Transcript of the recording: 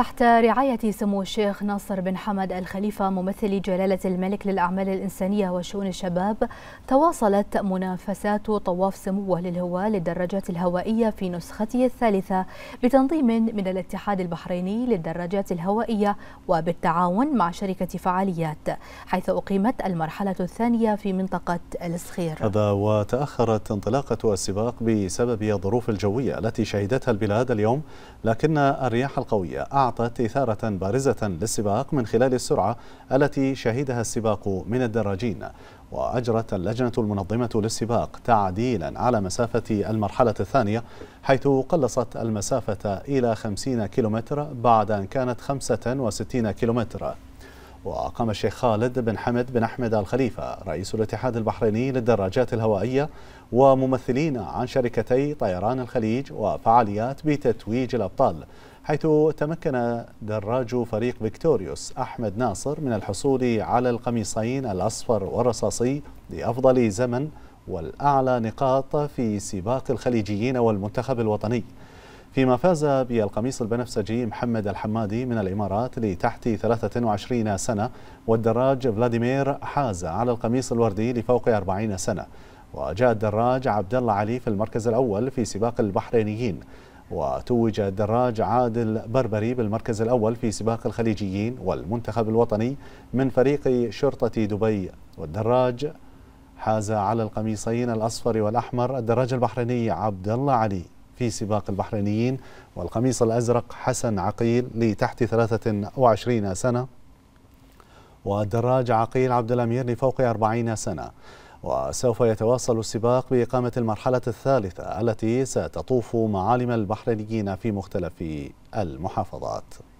تحت رعاية سمو الشيخ ناصر بن حمد الخليفة ممثل جلالة الملك للأعمال الإنسانية وشؤون الشباب تواصلت منافسات طواف سموه للهواة للدراجات الهوائية في نسخته الثالثة بتنظيم من الاتحاد البحريني للدراجات الهوائية وبالتعاون مع شركة فعاليات حيث أقيمت المرحلة الثانية في منطقة الصخير هذا وتأخرت انطلاقة السباق بسبب الظروف الجوية التي شهدتها البلاد اليوم لكن الرياح القوية أعطت إثارة بارزة للسباق من خلال السرعة التي شهدها السباق من الدراجين وأجرت اللجنة المنظمة للسباق تعديلا على مسافة المرحلة الثانية حيث قلصت المسافة إلى 50 كيلومتر بعد أن كانت 65 كيلومتر وأقام الشيخ خالد بن حمد بن أحمد الخليفة رئيس الاتحاد البحريني للدراجات الهوائية وممثلين عن شركتي طيران الخليج وفعاليات بتتويج الأبطال حيث تمكن دراج فريق فيكتوريوس أحمد ناصر من الحصول على القميصين الأصفر والرصاصي لأفضل زمن والأعلى نقاط في سباق الخليجيين والمنتخب الوطني فيما فاز بالقميص البنفسجي محمد الحمادي من الإمارات لتحت 23 سنة والدراج فلاديمير حاز على القميص الوردي لفوق 40 سنة وجاء الدراج عبد الله علي في المركز الأول في سباق البحرينيين وتوج الدراج عادل بربري بالمركز الأول في سباق الخليجيين والمنتخب الوطني من فريق شرطة دبي والدراج حاز على القميصين الأصفر والأحمر الدراج البحريني عبد الله علي في سباق البحرينيين والقميص الأزرق حسن عقيل لتحت 23 سنة والدراج عقيل عبد الأمير لفوق 40 سنة وسوف يتواصل السباق بإقامة المرحلة الثالثة التي ستطوف معالم البحرينيين في مختلف المحافظات